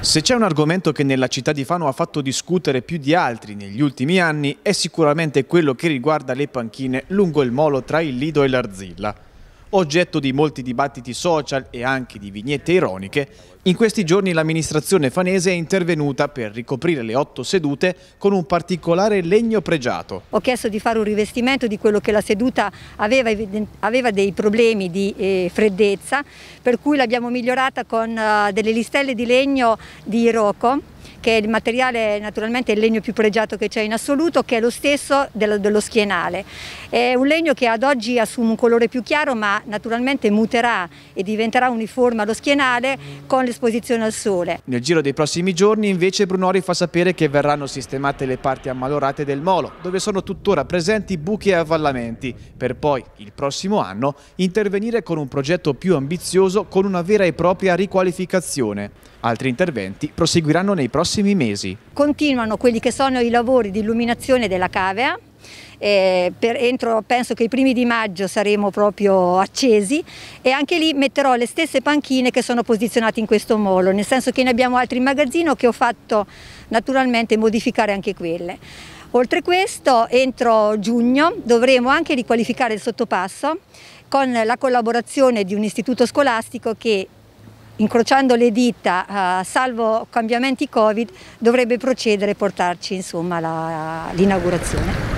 Se c'è un argomento che nella città di Fano ha fatto discutere più di altri negli ultimi anni è sicuramente quello che riguarda le panchine lungo il molo tra il Lido e l'Arzilla oggetto di molti dibattiti social e anche di vignette ironiche, in questi giorni l'amministrazione fanese è intervenuta per ricoprire le otto sedute con un particolare legno pregiato. Ho chiesto di fare un rivestimento di quello che la seduta aveva, aveva dei problemi di eh, freddezza, per cui l'abbiamo migliorata con eh, delle listelle di legno di Rocco che è il materiale naturalmente il legno più pregiato che c'è in assoluto, che è lo stesso dello, dello schienale. È un legno che ad oggi assume un colore più chiaro ma naturalmente muterà e diventerà uniforme allo schienale con l'esposizione al sole. Nel giro dei prossimi giorni invece Brunori fa sapere che verranno sistemate le parti ammalorate del molo, dove sono tuttora presenti buchi e avvallamenti, per poi il prossimo anno intervenire con un progetto più ambizioso con una vera e propria riqualificazione. Altri interventi proseguiranno nei prossimi mesi. Continuano quelli che sono i lavori di illuminazione della cavea, eh, per entro penso che i primi di maggio saremo proprio accesi e anche lì metterò le stesse panchine che sono posizionate in questo molo, nel senso che ne abbiamo altri in magazzino che ho fatto naturalmente modificare anche quelle. Oltre questo, entro giugno dovremo anche riqualificare il sottopasso con la collaborazione di un istituto scolastico che incrociando le dita, eh, salvo cambiamenti Covid, dovrebbe procedere e portarci l'inaugurazione.